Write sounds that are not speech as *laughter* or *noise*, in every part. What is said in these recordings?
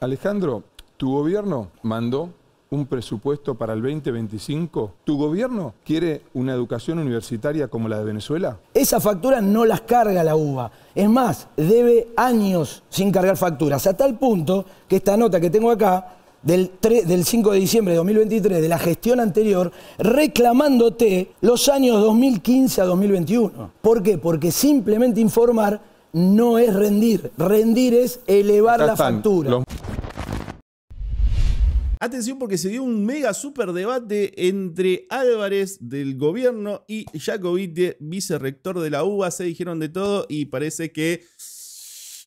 Alejandro, tu gobierno mandó un presupuesto para el 2025? ¿Tu gobierno quiere una educación universitaria como la de Venezuela? Esas facturas no las carga la UBA. Es más, debe años sin cargar facturas, a tal punto que esta nota que tengo acá, del, del 5 de diciembre de 2023, de la gestión anterior, reclamándote los años 2015 a 2021. ¿Por qué? Porque simplemente informar no es rendir. Rendir es elevar la factura. Atención porque se dio un mega super debate entre Álvarez del gobierno y Jacobite, vicerrector de la UBA. Se dijeron de todo y parece que...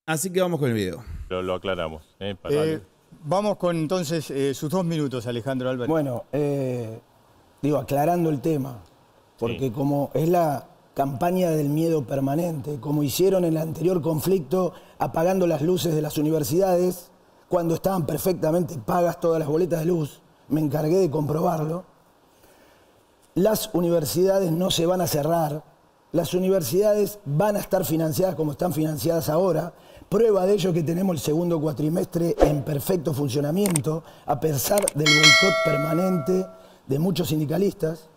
Así que vamos con el video. Lo, aclaramos. ¿eh? Eh, vamos con entonces eh, sus dos minutos, Alejandro Álvarez. Bueno, digo, aclarando el tema, porque como es la, campaña del miedo permanente, como hicieron en el anterior conflicto apagando las luces de las universidades cuando estaban perfectamente pagas todas las boletas de luz. Me encargué de comprobarlo. Las universidades no se van a cerrar. Las universidades van a estar financiadas como están financiadas ahora. Prueba de ello que tenemos el segundo cuatrimestre en perfecto funcionamiento, a pesar del boicot permanente de muchos sindicalistas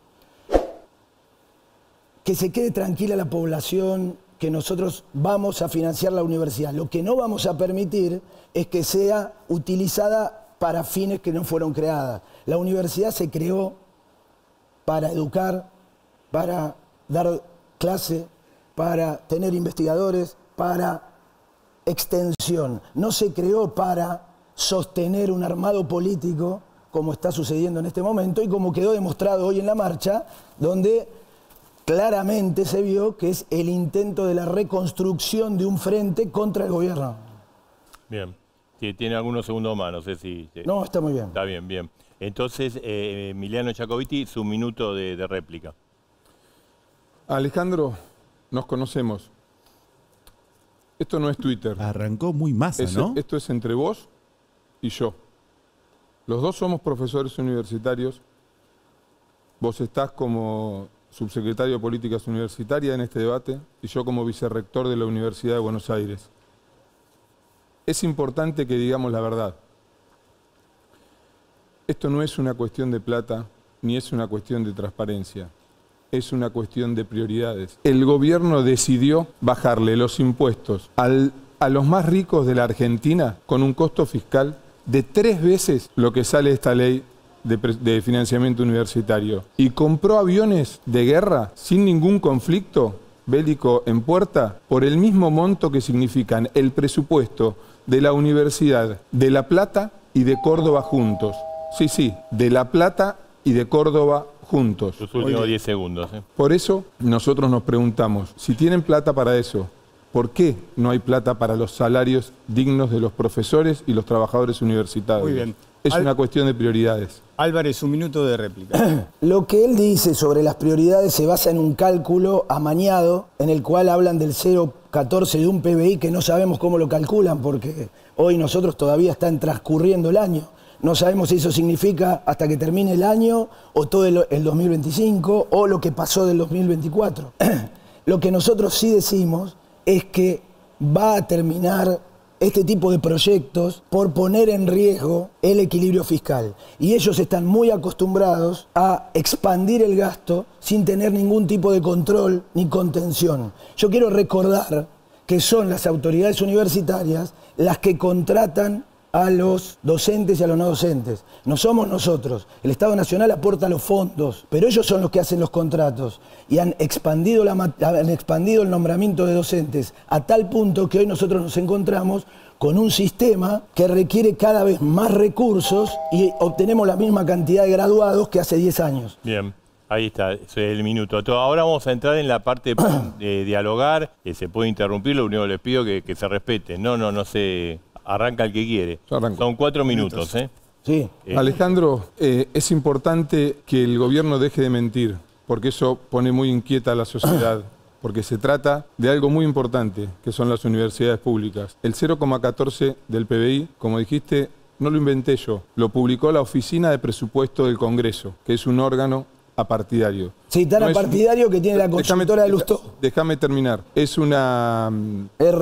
que se quede tranquila la población que nosotros vamos a financiar la universidad. Lo que no vamos a permitir es que sea utilizada para fines que no fueron creadas. La universidad se creó para educar, para dar clase, para tener investigadores, para extensión. No se creó para sostener un armado político como está sucediendo en este momento y como quedó demostrado hoy en la marcha, donde claramente se vio que es el intento de la reconstrucción de un frente contra el gobierno. Bien. Tiene algunos segundos más, no sé si... Eh, no, está muy bien. Está bien, bien. Entonces, Miliano eh, eh, Emiliano Chacoviti, su minuto de, réplica. Alejandro, nos conocemos. Esto no es Twitter. Arrancó muy masa, ¿no? Esto es entre vos y yo. Los dos somos profesores universitarios. Vos estás como subsecretario de Políticas Universitarias en este debate y yo como vicerrector de la Universidad de Buenos Aires. Es importante que digamos la verdad. Esto no es una cuestión de plata ni es una cuestión de transparencia, es una cuestión de prioridades. El gobierno decidió bajarle los impuestos a los más ricos de la Argentina con un costo fiscal de tres veces lo que sale esta ley de, financiamiento universitario y compró aviones de guerra sin ningún conflicto bélico en puerta por el mismo monto que significan el presupuesto de la Universidad de La Plata y de Córdoba juntos. Sí, sí, de La Plata y de Córdoba juntos. Los últimos 10 segundos. ¿eh? Por eso nosotros nos preguntamos, si tienen plata para eso, ¿Por qué no hay plata para los salarios dignos de los profesores y los trabajadores universitarios? Muy bien. Es una cuestión de prioridades. Álvarez, un minuto de réplica. *clears throat* Lo que él dice sobre las prioridades se basa en un cálculo amañado en el cual hablan del 0,14 de un PBI que no sabemos cómo lo calculan porque hoy nosotros todavía están transcurriendo el año. No sabemos si eso significa hasta que termine el año o todo el 2025 o lo que pasó del 2024. *clears throat* lo que nosotros sí decimos es que va a terminar este tipo de proyectos por poner en riesgo el equilibrio fiscal. Y ellos están muy acostumbrados a expandir el gasto sin tener ningún tipo de control ni contención. Yo quiero recordar que son las autoridades universitarias las que contratan a los docentes y a los no docentes. No somos nosotros. El Estado Nacional aporta los fondos, pero ellos son los que hacen los contratos y han expandido, el nombramiento de docentes a tal punto que hoy nosotros nos encontramos con un sistema que requiere cada vez más recursos y obtenemos la misma cantidad de graduados que hace 10 años. Bien. Ahí está, ese es el minuto. Ahora vamos a entrar en la parte *coughs* de dialogar. se puede interrumpir, lo único que les pido que, que se respete. No, no, no se arranca el que quiere. Son cuatro minutos, ¿eh? Sí. Eh. Alejandro, eh, es importante que el gobierno deje de mentir, porque eso pone muy inquieta a la sociedad. *clears throat* porque se trata de algo muy importante, que son las universidades públicas. El 0,14 del PBI, como dijiste, no lo inventé yo, lo publicó la Oficina de Presupuesto del Congreso, que es un órgano partidario. Sí, tan a partidario que tiene la constructora de Lustó. Déjame terminar. Es una. Mm, es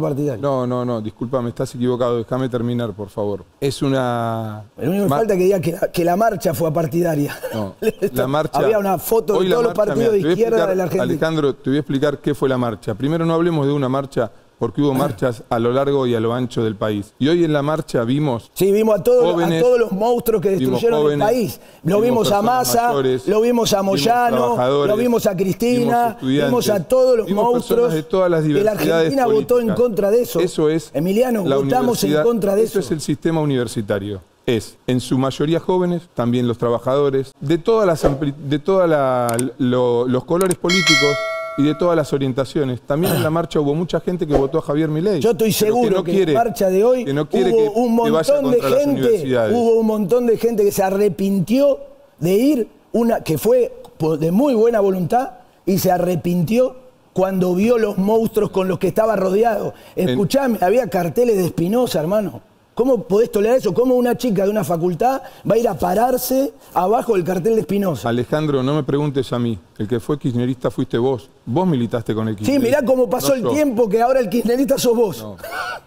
partidario. No, no, no, discúlpame, estás equivocado. Déjame terminar, por favor. Es una. Lo único que falta que diga que la, que la, marcha fue apartidaria. No, *laughs* la marcha. Había una foto de todos los partidos de izquierda de la Argentina. Alejandro, te voy a explicar qué fue la marcha. Primero, no hablemos de una marcha porque hubo marchas a lo largo y a lo ancho del país. Y hoy en la marcha vimos. Sí, vimos a todos, los monstruos que destruyeron el país. Lo vimos, a Massa, lo vimos a Moyano, lo vimos a Cristina, vimos, a todos los monstruos. De todas las diversidades la Argentina votó en contra de eso. Eso es. Emiliano, votamos en contra de eso. Eso es el sistema universitario es en su mayoría jóvenes, también los trabajadores, de todas las, de los colores políticos y de todas las orientaciones. También en la marcha hubo mucha gente que votó a Javier Milei. Yo estoy seguro que, en la marcha de hoy hubo un montón de gente, hubo un montón de gente que se arrepintió de ir, una que fue de muy buena voluntad y se arrepintió cuando vio los monstruos con los que estaba rodeado. Escuchame, había carteles de Espinosa, hermano. ¿Cómo podés tolerar eso? ¿Cómo una chica de una facultad va a ir a pararse abajo del cartel de Espinosa? Alejandro, no me preguntes a mí. El que fue kirchnerista fuiste vos. Vos militaste con el kirchnerista. Sí, mirá cómo pasó el tiempo que ahora el kirchnerista sos vos.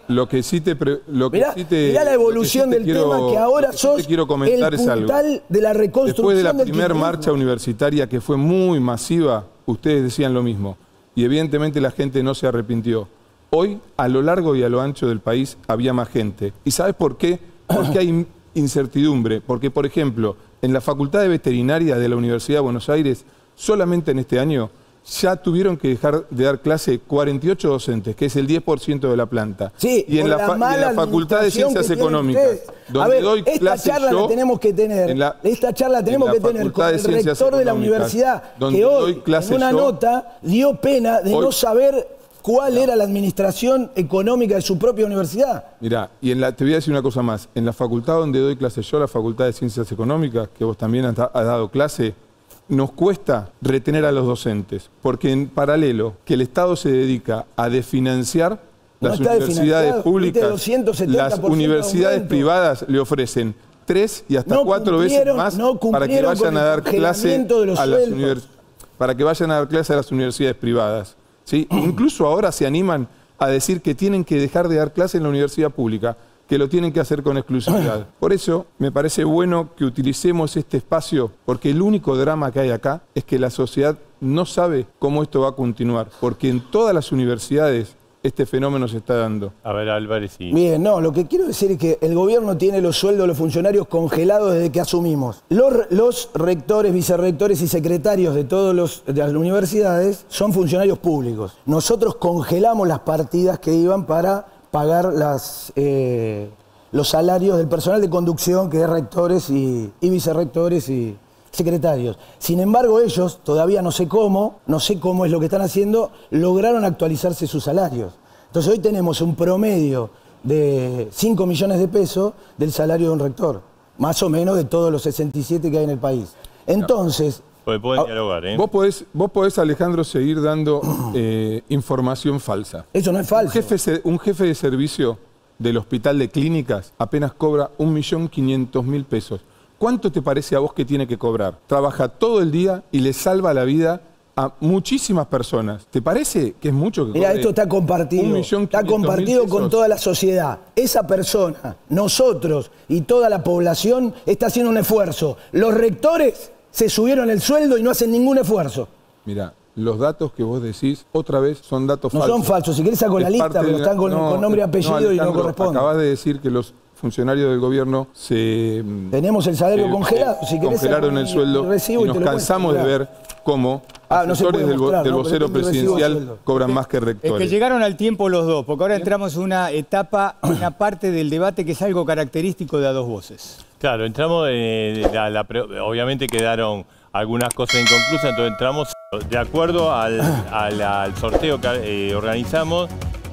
Lo que sí te... Lo mirá, la evolución del tema que ahora sos quiero comentar el puntal de la reconstrucción Después de la primera marcha universitaria que fue muy masiva, ustedes decían lo mismo. Y evidentemente la gente no se arrepintió. Hoy, a lo largo y a lo ancho del país, había más gente. ¿Y sabes por qué? Porque hay incertidumbre. Porque, por ejemplo, en la Facultad de Veterinaria de la Universidad de Buenos Aires, solamente en este año, ya tuvieron que dejar de dar clase 48 docentes, que es el 10% de la planta. Sí, y en la, Facultad de Ciencias Económicas, donde doy esta charla la tenemos que tener. La, esta charla tenemos que tener con el rector de la universidad, donde que hoy en una nota dio pena de no saber cuál era la administración económica de su propia universidad. Mirá, y en la, te voy a decir una cosa más. En la facultad donde doy clase yo, la Facultad de Ciencias Económicas, que vos también has, dado clase, nos cuesta retener a los docentes, porque en paralelo que el Estado se dedica a desfinanciar las universidades públicas, las universidades privadas le ofrecen tres y hasta cuatro veces más para que vayan a dar clase para que vayan a dar clase a las universidades privadas. Incluso ahora se animan a decir que tienen que dejar de dar clases en la universidad pública, que lo tienen que hacer con exclusividad. *clears throat* Por eso me parece bueno que utilicemos este espacio, porque el único drama que hay acá es que la sociedad no sabe cómo esto va a continuar, porque en todas las universidades este fenómeno se está dando? A ver, Álvarez, y... Bien, no, lo que quiero decir es que el gobierno tiene los sueldos de los funcionarios congelados desde que asumimos. Los, rectores, vicerrectores y secretarios de todas las universidades son funcionarios públicos. Nosotros congelamos las partidas que iban para pagar eh, los salarios del personal de conducción, que es rectores y, y vicerrectores y, secretarios. Sin embargo, ellos, todavía no sé cómo, no sé cómo es lo que están haciendo, lograron actualizarse sus salarios. Entonces hoy tenemos un promedio de 5 millones de pesos del salario de un rector, más o menos de todos los 67 que hay en el país. Entonces... Pues ¿eh? Vos podés, Alejandro, seguir dando *clears throat* eh, información falsa. Eso no es falso. un jefe, un jefe de servicio del hospital de clínicas apenas cobra 1.500.000 pesos. ¿Cuánto te parece a vos que tiene que cobrar? Trabaja todo el día y le salva la vida a muchísimas personas. ¿Te parece que es mucho que Mira, esto está compartido. está compartido con toda la sociedad. Esa persona, nosotros y toda la población está haciendo un esfuerzo. Los rectores se subieron el sueldo y no hacen ningún esfuerzo. Mira, los datos que vos decís, otra vez, son datos falsos. No son falsos. Si querés saco la lista, pero están con, nombre y apellido y no corresponde. Acabas de decir que los funcionarios del gobierno se... Mm, Tenemos el salario eh, congelado, si Congelaron el sueldo y, nos cansamos de ver cómo ...los ah, asesores del, vocero presidencial cobran más que rectores. Es que llegaron al tiempo los dos, porque ahora entramos en una etapa, una *coughs* parte del debate que es algo característico de a dos voces. Claro, entramos, en eh, la, obviamente quedaron algunas cosas inconclusas, entonces entramos de acuerdo al, al, sorteo que eh, organizamos.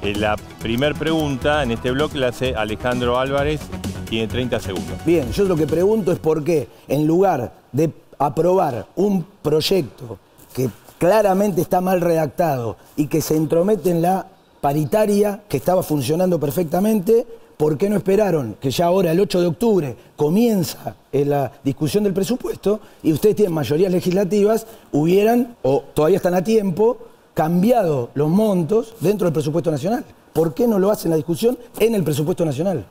Eh, la primera pregunta en este blog la hace Alejandro Álvarez, tiene 30 segundos. Bien, yo lo que pregunto es por qué, en lugar de aprobar un proyecto que claramente está mal redactado y que se entromete en la paritaria que estaba funcionando perfectamente, ¿por qué no esperaron que ya ahora el 8 de octubre comienza eh, la discusión del presupuesto y ustedes tienen mayorías legislativas, hubieran, o todavía están a tiempo, cambiado los montos dentro del presupuesto nacional. ¿Por qué no lo hacen la discusión en el presupuesto nacional?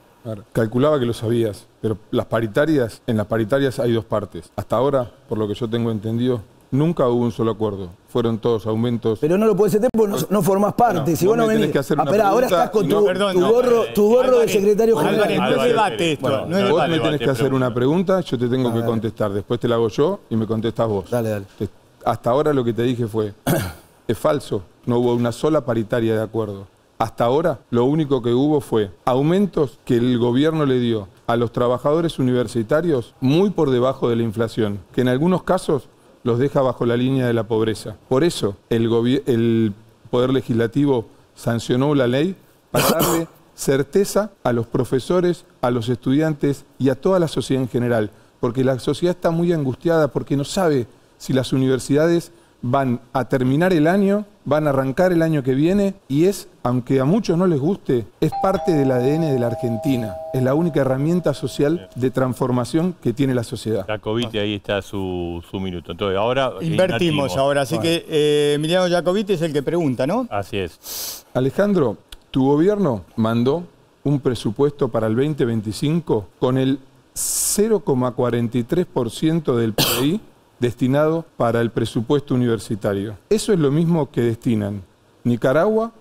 calculaba que lo sabías, pero las paritarias, en las paritarias hay dos partes. Hasta ahora, por lo que yo tengo entendido, nunca hubo un solo acuerdo. Fueron todos aumentos. Pero no lo puedes hacer porque no, formas formás parte. si vos no venís. Que hacer ah, ahora estás con tu, gorro, de secretario general. debate esto. vos me tenés que hacer una pregunta, yo te tengo que contestar. Después te la hago yo y me contestas vos. Dale, dale. hasta ahora lo que te dije fue. Es falso, no hubo una sola paritaria de acuerdo. Hasta ahora lo único que hubo fue aumentos que el gobierno le dio a los trabajadores universitarios muy por debajo de la inflación, que en algunos casos los deja bajo la línea de la pobreza. Por eso el, Poder Legislativo sancionó la ley para darle *coughs* certeza a los profesores, a los estudiantes y a toda la sociedad en general, porque la sociedad está muy angustiada porque no sabe si las universidades van a terminar el año, van a arrancar el año que viene y es, aunque a muchos no les guste, es parte del ADN de la Argentina. Es la única herramienta social de transformación que tiene la sociedad. Jacobite, ahí está su, minuto. Entonces, ahora... Eh, Invertimos ahora, así que eh, Emiliano Jacobite es el que pregunta, ¿no? Así es. Alejandro, tu gobierno mandó un presupuesto para el 2025 con el 0,43% del PIB *coughs* destinado para el presupuesto universitario. Eso es lo mismo que destinan Nicaragua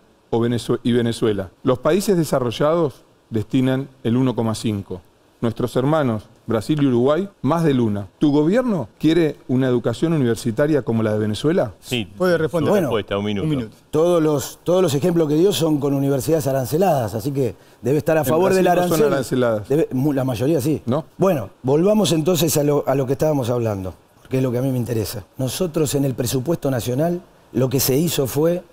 y Venezuela. Los países desarrollados destinan el 1,5. Nuestros hermanos Brasil y Uruguay, más de luna. ¿Tu gobierno quiere una educación universitaria como la de Venezuela? Sí. Puede responder. Bueno, Todos, los, ejemplos que dio son con universidades aranceladas, así que debe estar a favor de la arancel. No son aranceladas. la mayoría sí. ¿No? Bueno, volvamos entonces a lo, a lo que estábamos hablando que es lo que a mí me interesa. Nosotros en el presupuesto nacional lo que se hizo fue,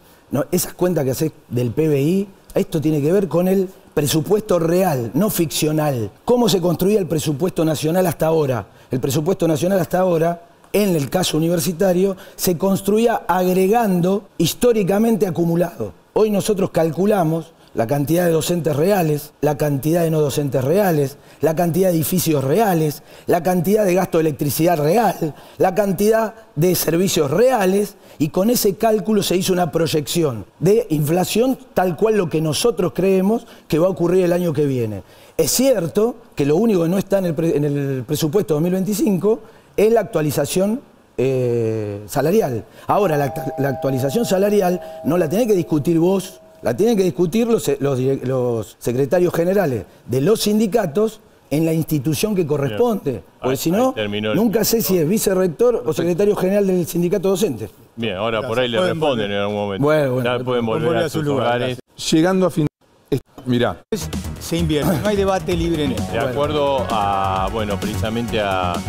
esas cuentas que haces del PBI, esto tiene que ver con el presupuesto real, no ficcional. ¿Cómo se construía el presupuesto nacional hasta ahora? El presupuesto nacional hasta ahora, en el caso universitario, se construía agregando históricamente acumulado. Hoy nosotros calculamos la cantidad de docentes reales, la cantidad de no docentes reales, la cantidad de edificios reales, la cantidad de gasto de electricidad real, la cantidad de servicios reales, y con ese cálculo se hizo una proyección de inflación tal cual lo que nosotros creemos que va a ocurrir el año que viene. Es cierto que lo único que no está en el, presupuesto 2025 es la actualización eh, salarial. Ahora, la, la actualización salarial no la tenés que discutir vos la tienen que discutir eh, los, secretarios generales de los sindicatos en la institución que corresponde. Porque si no, nunca sé si es vicerrector o secretario general del sindicato docente. Bien, ahora por ahí le responden en algún momento. Bueno, pueden volver, a, sus lugares. Llegando a fin... Mirá. Se invierte, no hay debate libre en esto. De acuerdo a, bueno, precisamente al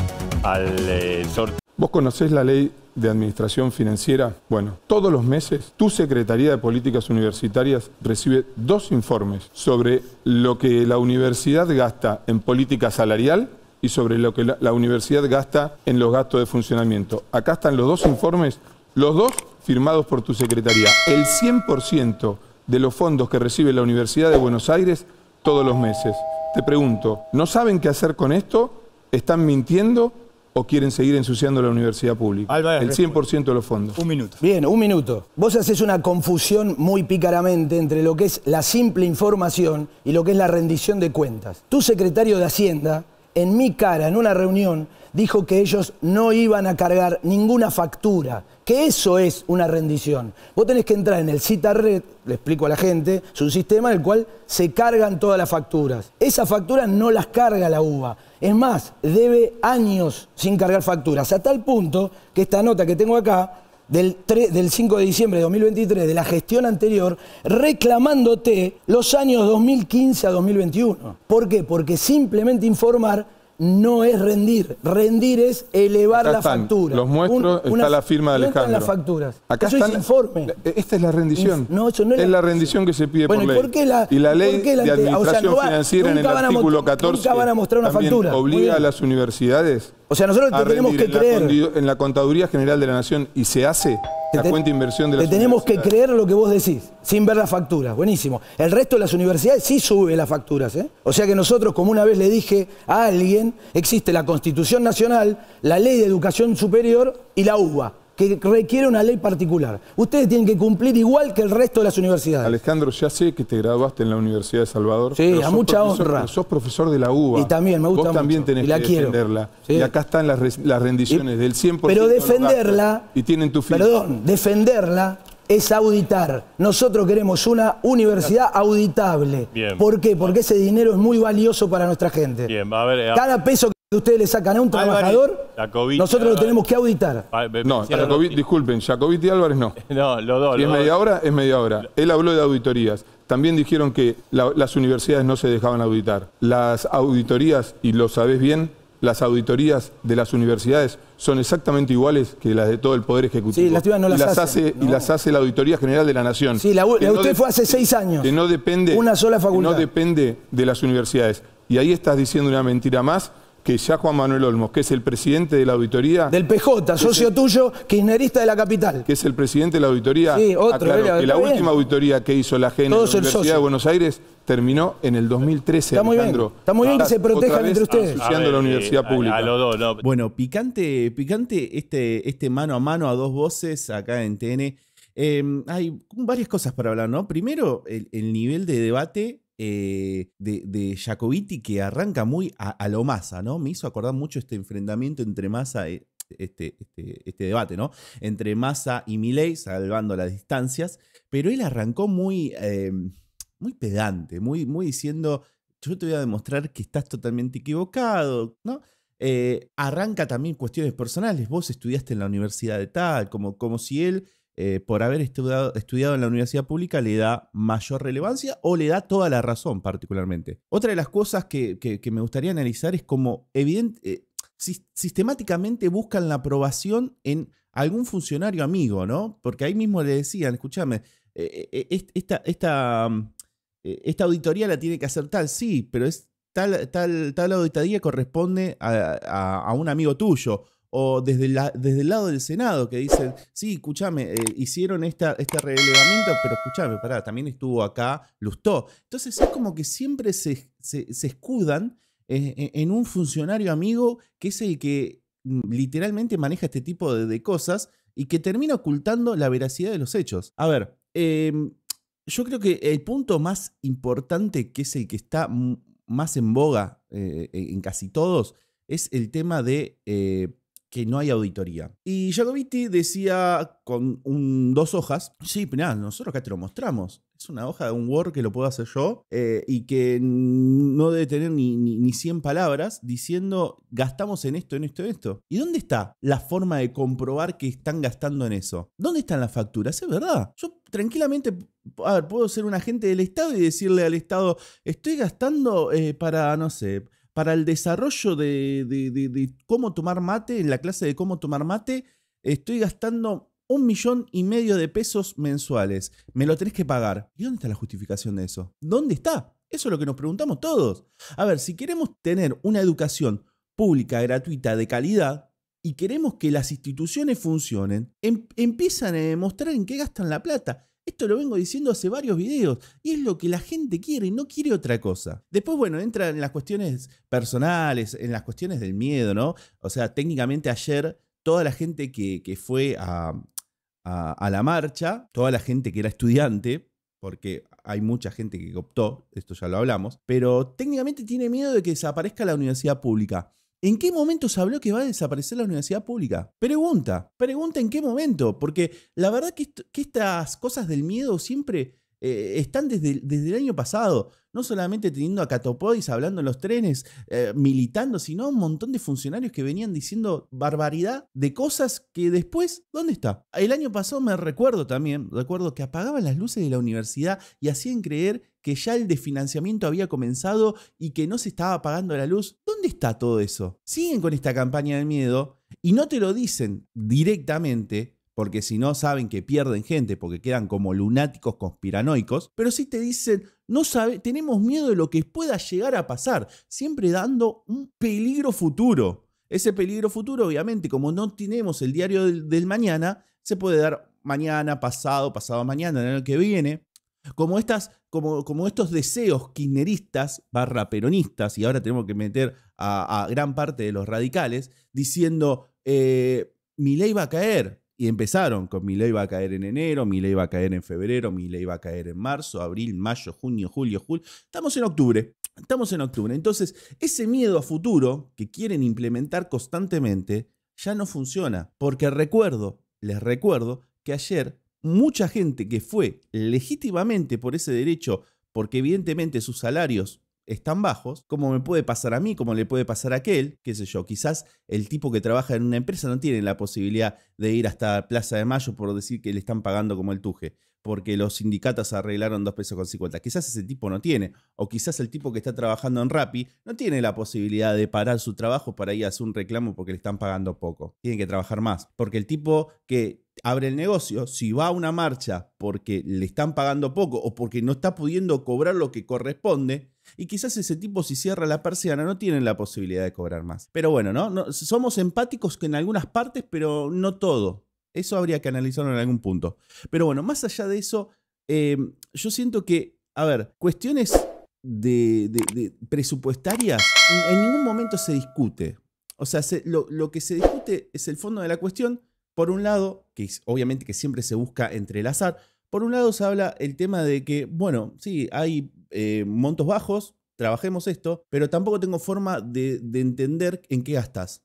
eh, sorteo. Vos conocés la ley de Administración Financiera? Bueno, todos los meses tu Secretaría de Políticas Universitarias recibe dos informes sobre lo que la universidad gasta en política salarial y sobre lo que la, universidad gasta en los gastos de funcionamiento. Acá están los dos informes, los dos firmados por tu Secretaría. El 100% de los fondos que recibe la Universidad de Buenos Aires todos los meses. Te pregunto, ¿no saben qué hacer con esto? ¿Están mintiendo? o quieren seguir ensuciando la universidad pública. el 100% de los fondos. Un minuto. Bien, un minuto. Vos haces una confusión muy pícaramente entre lo que es la simple información y lo que es la rendición de cuentas. Tu secretario de Hacienda en mi cara, en una reunión, dijo que ellos no iban a cargar ninguna factura, que eso es una rendición. Vos tenés que entrar en el CITARRED, le explico a la gente, es un sistema en el cual se cargan todas las facturas. Esas facturas no las carga la UBA. Es más, debe años sin cargar facturas, a tal punto que esta nota que tengo acá del, 5 de diciembre de 2023, de la gestión anterior, reclamándote los años 2015 a 2021. Ah. ¿Por qué? Porque simplemente informar no es rendir. Rendir es elevar Acá la factura. Los muestro, está la firma de Alejandro. Están las facturas. Acá eso están, informe. Esta es la rendición. es, la, rendición que se pide por ley. ¿y, qué la, ley de administración o financiera en el artículo 14 van a mostrar una factura. obliga a las universidades o sea, nosotros tenemos que en creer. La en la Contaduría General de la Nación y se hace la cuenta de inversión de la Te tenemos que creer lo que vos decís, sin ver las facturas. Buenísimo. El resto de las universidades sí sube las facturas. ¿eh? O sea que nosotros, como una vez le dije a alguien, existe la Constitución Nacional, la Ley de Educación Superior y la UBA que requiere una ley particular. Ustedes tienen que cumplir igual que el resto de las universidades. Alejandro, ya sé que te graduaste en la Universidad de Salvador. Sí, a mucha honra. sos profesor de la UBA. Y también me gusta también mucho. y defenderla. Y acá están las, rendiciones del 100%. Pero defenderla... Y tienen tu Perdón, defenderla es auditar. Nosotros queremos una universidad auditable. Bien. ¿Por qué? Porque ese dinero es muy valioso para nuestra gente. Bien, a ver, eh, Cada peso que ustedes le sacan a un trabajador nosotros lo tenemos que auditar. no, y disculpen, Jacobiti Álvarez no. *laughs* no, los dos. es media hora, es media hora. Él habló de auditorías. También dijeron que las universidades no se dejaban auditar. Las auditorías, y lo sabés bien, las auditorías de las universidades son exactamente iguales que las de todo el Poder Ejecutivo. las y las hace. Y las hace la Auditoría General de la Nación. Sí, la, usted fue hace seis años. Que no depende. Una sola facultad. no depende de las universidades. Y ahí estás diciendo una mentira más que ya Juan Manuel Olmos, que es el presidente de la auditoría. Del PJ, socio tuyo, kirchnerista de la capital. Que es el presidente de la auditoría. Sí, otro, que la última auditoría que hizo la GEN en la Universidad de Buenos Aires terminó en el 2013, Está muy bien, está muy bien que se protejan entre ustedes. la universidad eh, pública. A, los dos, no. Bueno, picante, picante este, este mano a mano a dos voces acá en TN. Em, hay varias cosas para hablar, ¿no? Primero, el nivel de debate eh, de, de Jacobiti que arranca muy a, lo Massa, ¿no? Me hizo acordar mucho este enfrentamiento entre Massa, e, este, este, este, debate, ¿no? Entre Massa y Milei, salvando las distancias, pero él arrancó muy, em, muy pedante, muy, muy diciendo, yo te voy a demostrar que estás totalmente equivocado, ¿no? Eh, arranca también cuestiones personales, vos estudiaste en la universidad de tal, como, como si él eh, por haber estudiado, estudiado, en la universidad pública le da mayor relevancia o le da toda la razón particularmente. Otra de las cosas que, me gustaría analizar es cómo eh, sistemáticamente buscan la aprobación en algún funcionario amigo, ¿no? Porque ahí mismo le decían, escúchame, eh, mm, esta, auditoría la tiene que hacer tal, sí, pero es tal, tal, tal auditoría corresponde a un amigo tuyo o desde, la, desde el lado del Senado que dicen, sí, escúchame, eh, hicieron esta, este relevamiento, pero escúchame, pará, también estuvo acá Lustó. Entonces es como que siempre se, escudan eh, e, en un funcionario amigo que es el que mm, literalmente maneja este tipo de, cosas y que termina ocultando la veracidad de los hechos. A ver, em, yo creo que el punto más importante, que es el que está más en boga eh, e, en casi todos, es el tema de que no hay auditoría. Y Jacobiti decía con dos hojas, sí, nada, nosotros acá te lo mostramos. Es una hoja de un Word que lo puedo hacer yo eh, y que no debe tener ni, 100 palabras diciendo gastamos en esto, en esto, en esto. ¿Y dónde está la forma de comprobar que están gastando en eso? ¿Dónde están las facturas? Es verdad. Yo tranquilamente, puedo ser un agente del Estado y decirle al Estado, estoy gastando eh, para, no sé, para el desarrollo de, cómo tomar mate, en la clase de cómo tomar mate, estoy gastando un millón y medio de pesos mensuales. Me lo tenés que pagar. ¿Y dónde está la justificación de eso? ¿Dónde está? Eso es lo que nos preguntamos todos. A ver, si queremos tener una educación pública, gratuita, de calidad, y queremos que las instituciones funcionen, em, empiezan a demostrar en qué gastan la plata. Esto lo vengo diciendo hace varios videos y es lo que la gente quiere, y no quiere otra cosa. Después, bueno, entra en las cuestiones personales, en las cuestiones del miedo, ¿no? O sea, técnicamente ayer toda la gente que, fue a, a la marcha, toda la gente que era estudiante, porque hay mucha gente que optó, esto ya lo hablamos, pero técnicamente tiene miedo de que desaparezca la universidad pública. ¿En qué momento se habló que va a desaparecer la universidad pública? Pregunta, pregunta en qué momento, porque la verdad que, que estas cosas del miedo siempre eh, están desde, desde, el año pasado, no solamente teniendo a Catopodis hablando en los trenes, eh, militando, sino un montón de funcionarios que venían diciendo barbaridad de cosas que después, ¿dónde está? El año pasado me recuerdo también, recuerdo que apagaban las luces de la universidad y hacían creer que ya el desfinanciamiento había comenzado y que no se estaba apagando la luz. ¿Dónde está todo eso? Siguen con esta campaña de miedo y no te lo dicen directamente, porque si no saben que pierden gente, porque quedan como lunáticos conspiranoicos, pero si te dicen, no sabe, tenemos miedo de lo que pueda llegar a pasar, siempre dando un peligro futuro. Ese peligro futuro, obviamente, como no tenemos el diario del, mañana, se puede dar mañana, pasado, pasado mañana, en el que viene. Como, estas, como, como estos deseos kirchneristas barra peronistas, y ahora tenemos que meter a, gran parte de los radicales, diciendo, eh, mi ley va a caer, y empezaron con mi ley va a caer en enero, mi ley va a caer en febrero, mi ley va a caer en marzo, abril, mayo, junio, julio, julio. Estamos en octubre. Estamos en octubre. Entonces, ese miedo a futuro que quieren implementar constantemente ya no funciona. Porque recuerdo, les recuerdo que ayer mucha gente que fue legítimamente por ese derecho, porque evidentemente sus salarios están bajos, como me puede pasar a mí, como le puede pasar a aquel, qué sé yo, quizás el tipo que trabaja en una empresa no tiene la posibilidad de ir hasta Plaza de Mayo por decir que le están pagando como el tuje, porque los sindicatos arreglaron dos pesos con 50. Quizás ese tipo no tiene, o quizás el tipo que está trabajando en Rappi no tiene la posibilidad de parar su trabajo para ir a hacer un reclamo porque le están pagando poco. Tiene que trabajar más, porque el tipo que abre el negocio, si va a una marcha porque le están pagando poco o porque no está pudiendo cobrar lo que corresponde, y quizás ese tipo si cierra la persiana no tienen la posibilidad de cobrar más. Pero bueno, ¿no? somos empáticos en algunas partes, pero no todo. Eso habría que analizarlo en algún punto. Pero bueno, más allá de eso, eh, yo siento que, a ver, cuestiones de, presupuestarias en ningún momento se discute. O sea, lo, lo que se discute es el fondo de la cuestión. Por un lado, que obviamente que siempre se busca entrelazar, por un lado se habla el tema de que, bueno, sí, hay eh, montos bajos, trabajemos esto, pero tampoco tengo forma de, entender en qué gastas.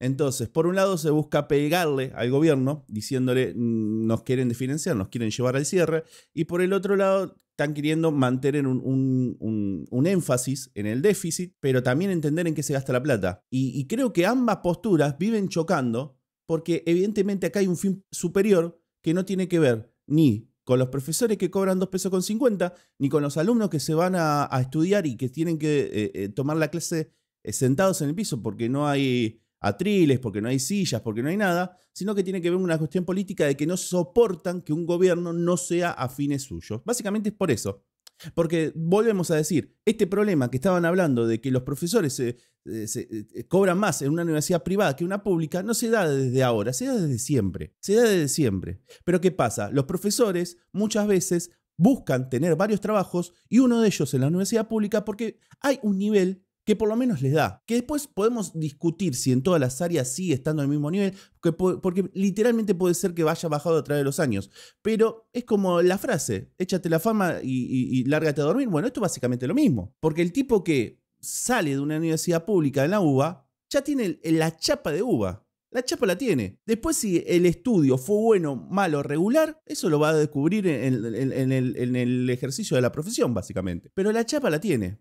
Entonces, por un lado se busca pegarle al gobierno diciéndole mm, nos quieren desfinanciar, nos quieren llevar al cierre, y por el otro lado están queriendo mantener un, énfasis en el déficit, pero también entender en qué se gasta la plata. Y, y creo que ambas posturas viven chocando porque evidentemente acá hay un fin superior que no tiene que ver ni con los profesores que cobran 2 pesos con 50, ni con los alumnos que se van a, estudiar y que tienen que eh, eh, tomar la clase eh, sentados en el piso porque no hay atriles, porque no hay sillas, porque no hay nada, sino que tiene que ver una cuestión política de que no soportan que un gobierno no sea fines suyos. Básicamente es por eso. Porque volvemos a decir, este problema que estaban hablando de que los profesores se, eh, eh, eh, cobran más en una universidad privada que una pública, no se da desde ahora, se da desde siempre, se da desde siempre. Pero ¿qué pasa? Los profesores muchas veces buscan tener varios trabajos y uno de ellos en la universidad pública porque hay un nivel que por lo menos les da. Que después podemos discutir si en todas las áreas sigue estando al mismo nivel, porque, literalmente puede ser que vaya bajado a través de los años. Pero es como la frase, échate la fama y, lárgate a dormir. Bueno, esto es básicamente lo mismo. Porque el tipo que sale de una universidad pública en la UBA, ya tiene la chapa de uva. La chapa la tiene. Después, si el estudio fue bueno, malo, regular, eso lo va a descubrir en, el, en, el, ejercicio de la profesión, básicamente. Pero la chapa la tiene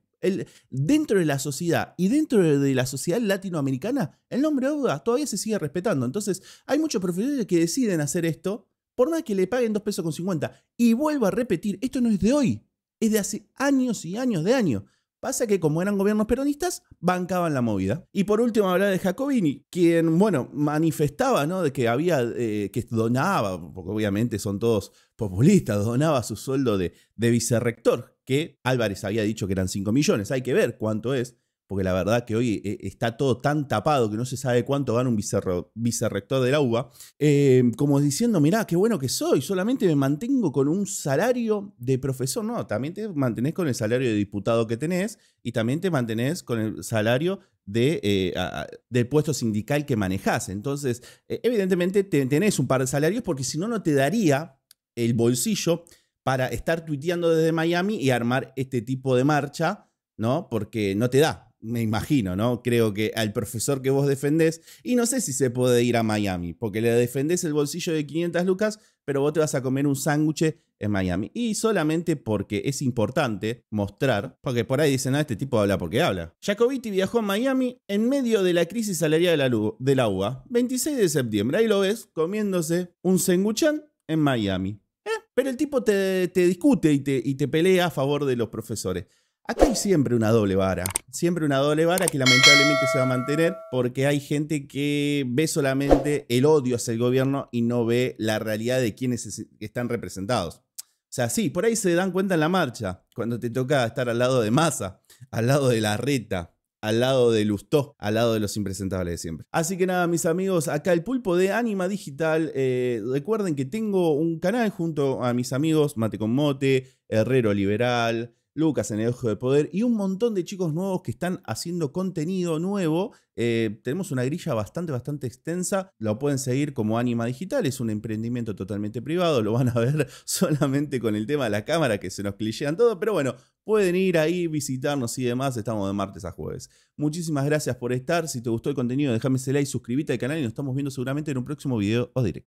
dentro de la sociedad y dentro de la sociedad latinoamericana, el nombre de todavía se sigue respetando. Entonces, hay muchos profesores que deciden hacer esto por nada que le paguen 2 pesos con 50. Y vuelvo a repetir, esto no es de hoy, es de hace años y años de años. Pasa que como eran gobiernos peronistas, bancaban la movida. Y por último hablar de Jacobini, quien, bueno, manifestaba, ¿no? De que había, eh, que donaba, porque obviamente son todos populistas, donaba su sueldo de, de vicerrector, que Álvarez había dicho que eran 5 millones. Hay que ver cuánto es, porque la verdad que hoy eh, está todo tan tapado que no se sabe cuánto gana un vicerrector de la UBA. Eh, como diciendo, mirá, qué bueno que soy, solamente me mantengo con un salario de profesor. No, también te mantenés con el salario de diputado que tenés y también te mantenés con el salario de, eh, del puesto sindical que manejás. Entonces, evidentemente tenés un par de salarios porque si no, no te daría el bolsillo para estar tuiteando desde Miami y armar este tipo de marcha, ¿no? Porque no te da, me imagino, ¿no? Creo que al profesor que vos defendés, y no sé si se puede ir a Miami, porque le defendés el bolsillo de 500 lucas, pero vos te vas a comer un sándwich en Miami. Y solamente porque es importante mostrar, porque por ahí dicen, ah, este tipo habla porque habla. Jacobiti viajó a Miami en medio de la crisis salarial de la, de UBA, 26 de septiembre, ahí lo ves, comiéndose un senguchán en Miami. Pero el tipo te, te discute y te, y te pelea a favor de los profesores. Acá hay siempre una doble vara, siempre una doble vara que lamentablemente se va a mantener porque hay gente que ve solamente el odio hacia el gobierno y no ve la realidad de quienes están representados. O sea, sí, por ahí se dan cuenta en la marcha, cuando te toca estar al lado de Massa, al lado de la reta, al lado de Lustó, al lado de los impresentables de siempre. Así que nada, mis amigos, acá el pulpo de Anima Digital. Eh, recuerden que tengo un canal junto a mis amigos Mate con Mote, Herrero Liberal. Lucas en el Ojo de Poder y un montón de chicos nuevos que están haciendo contenido nuevo. Eh, tenemos una grilla bastante, bastante extensa. Lo pueden seguir como Anima Digital, es un emprendimiento totalmente privado. Lo van a ver *laughs* solamente con el tema de la cámara, que se nos clichean todo, pero bueno, pueden ir ahí, visitarnos y demás. Estamos de martes a jueves. Muchísimas gracias por estar. Si te gustó el contenido, déjame ese like, suscríbete al canal y nos estamos viendo seguramente en un próximo video o directo.